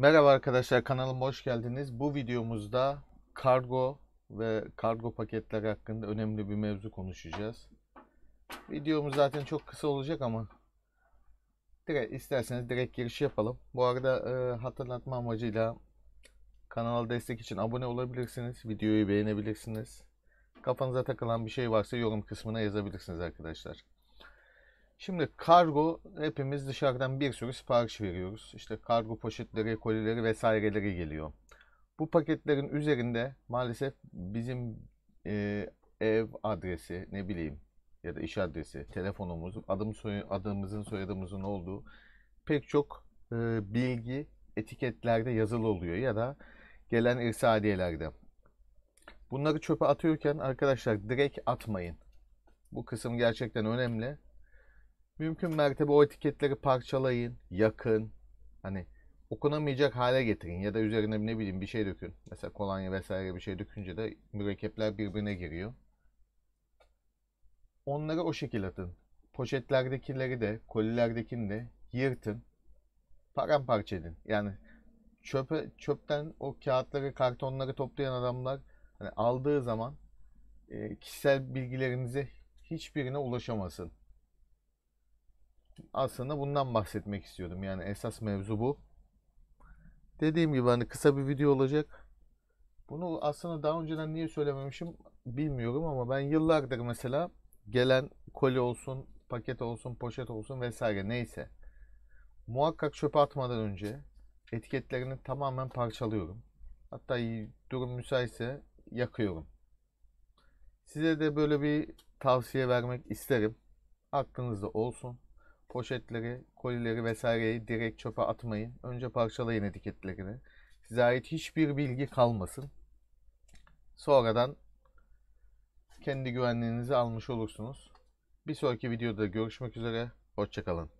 Merhaba arkadaşlar kanalıma hoş geldiniz. Bu videomuzda kargo ve kargo paketler hakkında önemli bir mevzu konuşacağız. Videomuz zaten çok kısa olacak ama direkt, isterseniz direkt giriş yapalım. Bu arada e, hatırlatma amacıyla kanala destek için abone olabilirsiniz. Videoyu beğenebilirsiniz. Kafanıza takılan bir şey varsa yorum kısmına yazabilirsiniz arkadaşlar. Şimdi kargo hepimiz dışarıdan bir sürü sipariş veriyoruz. İşte kargo poşetleri, kolileri vesaireleri geliyor. Bu paketlerin üzerinde maalesef bizim e, ev adresi ne bileyim ya da iş adresi, telefonumuz, adım soy adımızın soyadımızın olduğu pek çok e, bilgi etiketlerde yazılı oluyor ya da gelen irsadiyelerde. Bunları çöpe atıyorken arkadaşlar direkt atmayın. Bu kısım gerçekten önemli. Mümkün mertebe o etiketleri parçalayın, yakın. Hani okunamayacak hale getirin ya da üzerine ne bileyim bir şey dökün. Mesela kolonya vesaire bir şey dökünce de mürekkepler birbirine giriyor. Onları o şekil atın. Poşetlerdekileri de, kolilerdekini de yırtın. Paramparça edin. Yani çöpe, çöpten o kağıtları, kartonları toplayan adamlar hani aldığı zaman e, kişisel bilgilerinize hiçbirine ulaşamasın. Aslında bundan bahsetmek istiyordum. Yani esas mevzu bu. Dediğim gibi hani kısa bir video olacak. Bunu aslında daha önceden niye söylememişim bilmiyorum ama ben yıllardır mesela gelen koli olsun, paket olsun, poşet olsun vesaire neyse muhakkak çöpe atmadan önce etiketlerini tamamen parçalıyorum. Hatta durum müsaitse yakıyorum. Size de böyle bir tavsiye vermek isterim. Aklınızda olsun poşetleri, kolileri vesaireyi direkt çöpe atmayın. Önce parçalayın etiketlerini. Size ait hiçbir bilgi kalmasın. Sonradan kendi güvenliğinizi almış olursunuz. Bir sonraki videoda görüşmek üzere. Hoşçakalın.